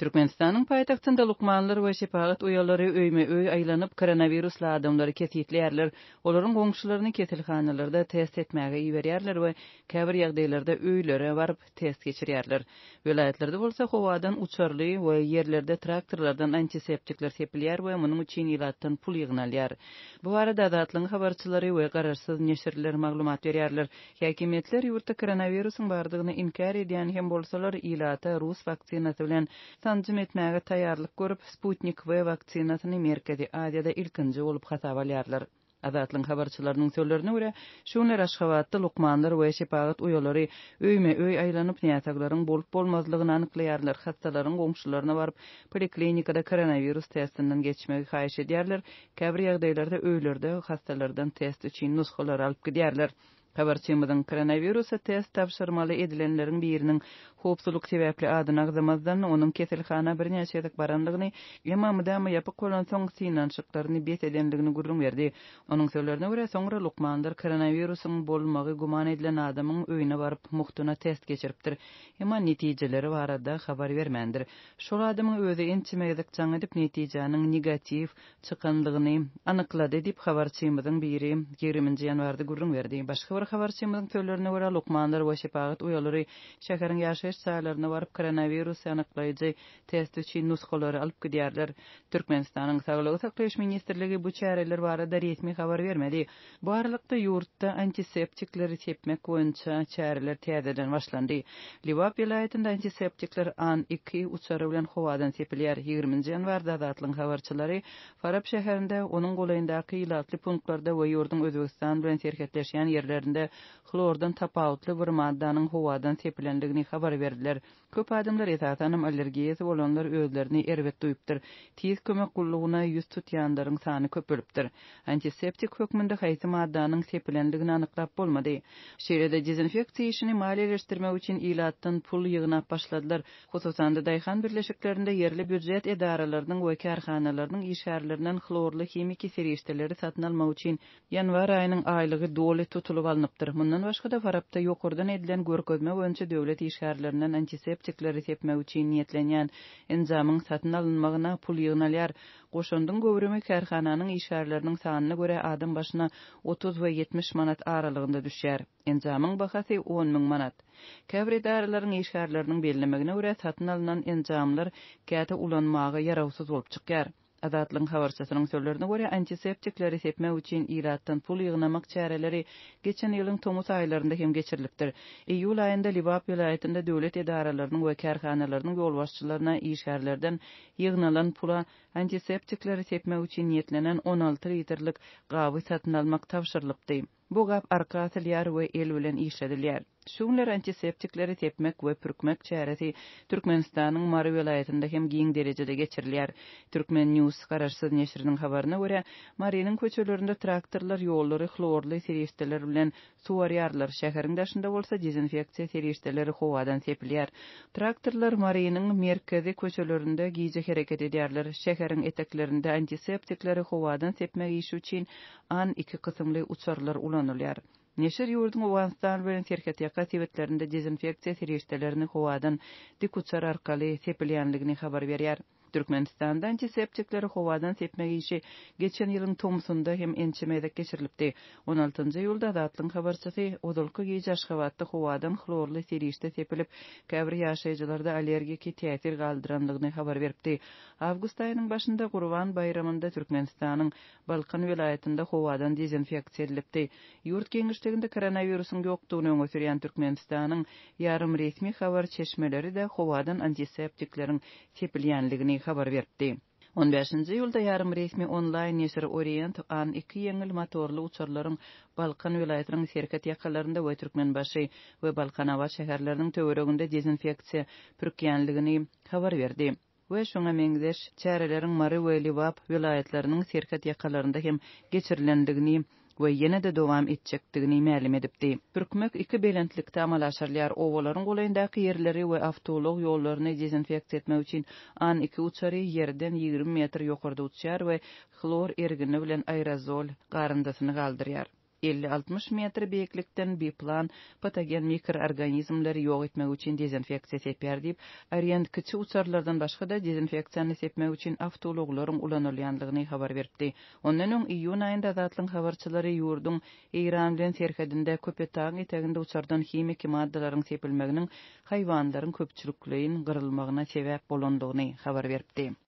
Türkmenistanyň paýtagtynda lukmanlar we şepagat uýallary öýme öý aýlanyp koronavirusly adamlary kesitleýärler. Olaryň goňşylaryny kesilxanalarda test etmäge iberýärler we käbir ýagdaýlarda öýlere baryp test geçirýärler. Welaýatlarda bolsa howadan uçarly we yerlerde traktorlardan antiseptikler sepilýär we munyň üçin ilatdan pul ýygnalýar. Bu arada datlyň habarçylary we gararsyz neşirler maglumat berýärler. Häkimetler ýurtda koronavirusyň bardygyny inkar edýän hem bolsalar ilata rus vaksinasy bilen tanjim etmäge taýýarlyk görüp Sputnik V vaksinasyny merkezi Aziýada ilkinji bolup hasap alýarlar. Azatlyň habarçylarynyň söýlerine görä, şonlar Aşgabatda Lukmanlar we Şepagat uýalary öýme öý aýlanyp näsaglaryň bolup bolmazlygyny anyklaýarlar, hatlaryň goňşularyna baryp poliklinikada koronavirus testinden geçmegi haýyş edýärler. Käbir ýagdaýlarda öýlerde hastalardan test üçin nuskalar alyp gidýärler. Habarçymyzyň koronavirus test tapşyrmaly edilenleriň biriniň Hopsuluk sebäpli adyny agzamazdan onuň keselhana birine şeýdik barandygyny, ýa-ma müdämä ýapyk bolan soň synan şykdyryny bet edenligini gurrun berdi. Onuň söhbetlerine görä soňra Lukmandyr koronawirusyň bolmagy guman edilen adamyň öýüne baryp muhtuna test geçiripdir. Ýa-ma netijeleri barada habar bermendir. Şol adamyň özi entimeýdik çaň edip netijanyň negatif çykandygyny anyklady diýip habar biri 20-nji ýanwarda gurrun berdi. Başga bir habar çymyň söhbetlerine görä Lukmandyr başpagat uýalary şäherin ýaşy test saýlaryna baryp koronavirus anyklaýjy test üçin nuskalary alyp gidýärler. Türkmenistanyň Saglygy saklaýyş ministrligi bu çäreler barada resmi habar bermedi. Barlykda ýurtda antiseptikleri tepmek boýunça çäreler täzeden başlandy. Livap vilayatynda antiseptikler an 2 uçary bilen howadan tepilýär 20-nji ýanwarda datlyň habarçylary Farab şäherinde onuň golaýndaky ýylatly punktlarda we ýurdun Özbegistan bilen serhetleşýän ýerlerinde xlordan tapawutly bir maddanyň howadan tepilenligini habar берділер Köp adamlar etata anam allergiyesi bolanlar özlerini erbet duyupdir. Tiz kömek kulluğuna yüz tutyanların sani köp ölüpdir. Antiseptik hökmünde xayti maddanın sepilenligini anıqlap bolmadi. Şehirde dezinfekti işini mali eleştirme uçin ilatın pul yığına başladılar. Xususanda dayxan birleşiklerinde yerli büccet edaralarının vakar khanalarının işarlarının xlorlu kimiki seri işleri satin alma uçin yanvar ayının aylığı doli tutulu alınıpdır. Mundan başqa da farabda edilen gorkodan edilen gorkodan edilen ýetirip tekleri üçin niýetlenýän inzamyň satyn alynmagyna pul ýygnalýar. Goşundyň göwrümi kärhananyň işgärläriniň sanyna görä adam başyna 30 we 70 manat aralygynda düşýär. Inzamyň bahasy 10 000 manat. Käbir edarlaryň işgärläriniň belinmegine görä satyn alynan inzamlar käte ulanmagy ýarawsyz bolup çykýar. Adatlyň habarçysynyň sözlerine görä antiseptikleri sepme üçin iratdan pul ýygnamak çäreleri geçen ýylyň tomus aýlarynda hem geçirilipdir. Iýul aýynda Libap vilayatynda döwlet edaralarynyň we kärhanalarynyň ýol başçylaryna ýeşärlerden ýygnalan pula antiseptikleri sepme üçin niýetlenen 16 litrlik gawy satyn almak tapşyrylypdy. bu gap arka atylýar we el bilen işledilýär. Şuňlar antiseptikleri tepmek we pürkmek çäresi Türkmenistanyň Mary welaýatynda hem giň derejede geçirilýär. Türkmen News garaşsyz neşriniň habaryna görä, Marinin köçelerinde traktorlar ýollary xlorly seriýetler bilen suwaryarlar şäherinde daşynda bolsa dezinfeksiýa seriýetleri howadan tepilýär. Traktorlar mary merkezi köçelerinde giýje hereket edýärler. Şäheriň eteklerinde antiseptikleri howadan tepmek üçin an iki kysymly uçarlar ulan olular. Neşir yurdun Uwanstan bilen serketiyaka дезинфекция dezinfeksiya serişdelerini howadan dikutsar arkali sepilýänligini habar Түркменстанда антисептиклер хувадан сепмеге иши гечен елін томсунда хем енчемейді кешірліпті. 16-й юлда датлын хабарчасы одылқы гей жашқаватты хувадан хлорлы серишті сепіліп, кәвір яшайжыларды аллергики тәсір қалдыранлығыны хабар беріпті. Август айының башында Құрван байрамында Түркменстанның Балқан вилайетінда хувадан дезинфекцияліпті. Юрт кенгіштегінді коронавирусың көктуыны өңі сүрян Түркменстанның ярым ресми хабар чешмелері де хувадан антисептиклерің сепілянлігіні хабар берди. 15-nji ýylda ýarym resmi onlaýn ýeşir Orient an iki ýeňi motorly uçurlaryň Balkan welaýetiniň serket ýakalarynda we Türkmenbaşy we Balkan awa şäherleriniň töweregünde dezinfeksiýa pürkeýändigini habar berdi. we şoňa meňzeş çäreleriň Mary we Lewap welaýetleriniň serket ýakalarynda hem geçirilendigini we ýene de dowam etjekdigini ma'lum edipdi. Türkmek iki belentlikde amalaşarlar owalaryň golaýndaky ýerleri we awtolog ýollaryny dezinfekt etmek üçin an iki uçary ýerden 20 metr ýokarda uçýar we xlor ergini bilen aerozol garyndasyny galdyrýar. 50-60 metr beýiklikden biplan patogen mikroorganizmleri ýok etmek üçin dezinfeksiýa sepýär diýip, aýrym kiçi uçarlardan başga da dezinfeksiýany sepmek üçin awtologlaryň ulanylýandygyny habar berdi. Ondan öň iýun aýynda zatlyň habarçylary ýurdun Iran bilen serhedinde köpetaň etäginde uçardan himiki maddalaryň sepilmeginiň haýwanlaryň köpçülükleýin gyrylmagyna sebäp bolandygyny habar berdi.